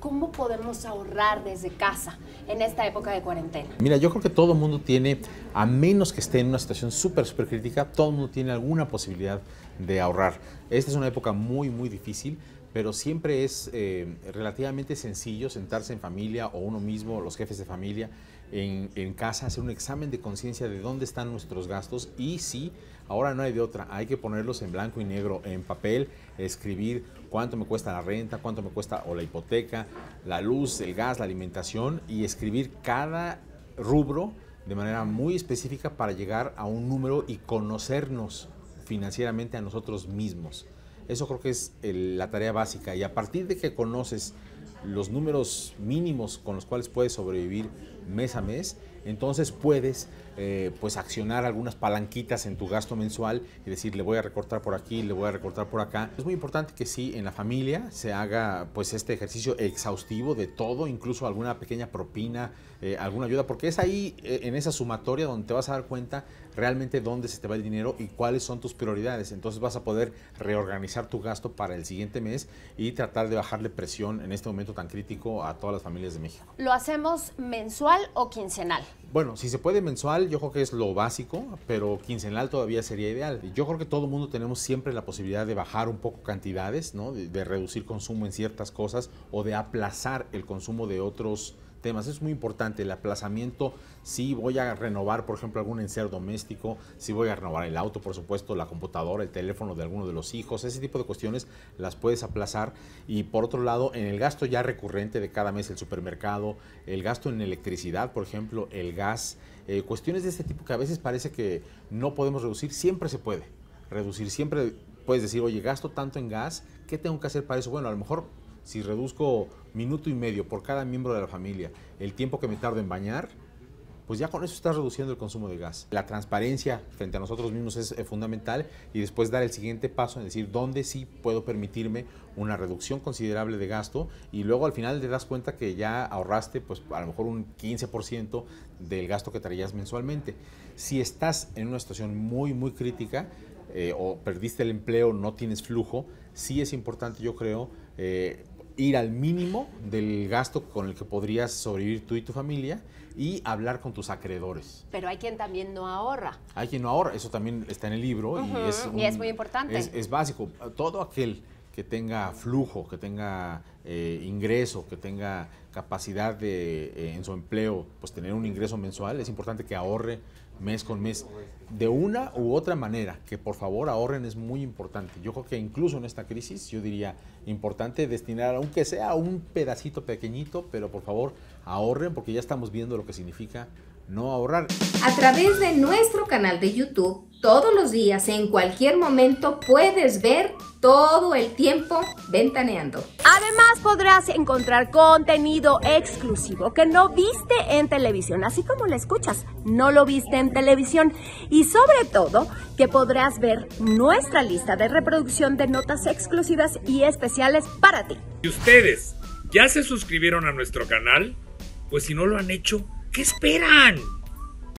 ¿Cómo podemos ahorrar desde casa en esta época de cuarentena? Mira, yo creo que todo el mundo tiene, a menos que esté en una situación súper, súper crítica, todo el mundo tiene alguna posibilidad de ahorrar. Esta es una época muy, muy difícil pero siempre es eh, relativamente sencillo sentarse en familia o uno mismo, los jefes de familia, en, en casa, hacer un examen de conciencia de dónde están nuestros gastos y si ahora no hay de otra, hay que ponerlos en blanco y negro, en papel, escribir cuánto me cuesta la renta, cuánto me cuesta o la hipoteca, la luz, el gas, la alimentación y escribir cada rubro de manera muy específica para llegar a un número y conocernos financieramente a nosotros mismos. Eso creo que es la tarea básica. Y a partir de que conoces los números mínimos con los cuales puedes sobrevivir mes a mes, entonces puedes eh, pues accionar algunas palanquitas en tu gasto mensual y decir, le voy a recortar por aquí, le voy a recortar por acá. Es muy importante que si en la familia se haga pues este ejercicio exhaustivo de todo, incluso alguna pequeña propina, eh, alguna ayuda, porque es ahí, eh, en esa sumatoria, donde te vas a dar cuenta realmente dónde se te va el dinero y cuáles son tus prioridades. Entonces vas a poder reorganizar tu gasto para el siguiente mes y tratar de bajarle presión en este momento tan crítico a todas las familias de México. Lo hacemos mensual o quincenal? Bueno, si se puede mensual, yo creo que es lo básico, pero quincenal todavía sería ideal. Yo creo que todo el mundo tenemos siempre la posibilidad de bajar un poco cantidades, ¿no? de reducir consumo en ciertas cosas o de aplazar el consumo de otros temas. Es muy importante el aplazamiento. Si voy a renovar, por ejemplo, algún enser doméstico, si voy a renovar el auto, por supuesto, la computadora, el teléfono de alguno de los hijos, ese tipo de cuestiones las puedes aplazar. Y por otro lado, en el gasto ya recurrente de cada mes, el supermercado, el gasto en electricidad, por ejemplo, el gas, eh, cuestiones de este tipo que a veces parece que no podemos reducir, siempre se puede reducir, siempre puedes decir, oye, gasto tanto en gas, ¿qué tengo que hacer para eso? Bueno, a lo mejor si reduzco minuto y medio por cada miembro de la familia el tiempo que me tardo en bañar, pues ya con eso estás reduciendo el consumo de gas. La transparencia frente a nosotros mismos es eh, fundamental y después dar el siguiente paso en decir dónde sí puedo permitirme una reducción considerable de gasto y luego al final te das cuenta que ya ahorraste pues a lo mejor un 15% del gasto que traías mensualmente. Si estás en una situación muy muy crítica, eh, o perdiste el empleo, no tienes flujo, sí es importante, yo creo, eh, ir al mínimo del gasto con el que podrías sobrevivir tú y tu familia y hablar con tus acreedores. Pero hay quien también no ahorra. Hay quien no ahorra, eso también está en el libro y, es muy importante. Es, es básico. Todo aquel que tenga flujo, que tenga eh, ingreso, que tenga capacidad de eh, en su empleo, pues tener un ingreso mensual, es importante que ahorre mes con mes, de una u otra manera, que por favor ahorren es muy importante. Yo creo que incluso en esta crisis, yo diría, importante destinar, aunque sea un pedacito pequeñito, pero por favor ahorren porque ya estamos viendo lo que significa no ahorrar. A través de nuestro canal de YouTube, todos los días, en cualquier momento, puedes ver todo el tiempo ventaneando. Además podrás encontrar contenido exclusivo que no viste en televisión, así como lo escuchas, no lo viste en televisión. Y sobre todo que podrás ver nuestra lista de reproducción de notas exclusivas y especiales para ti. ¿Y ustedes ya se suscribieron a nuestro canal? Pues si no lo han hecho, ¿qué esperan?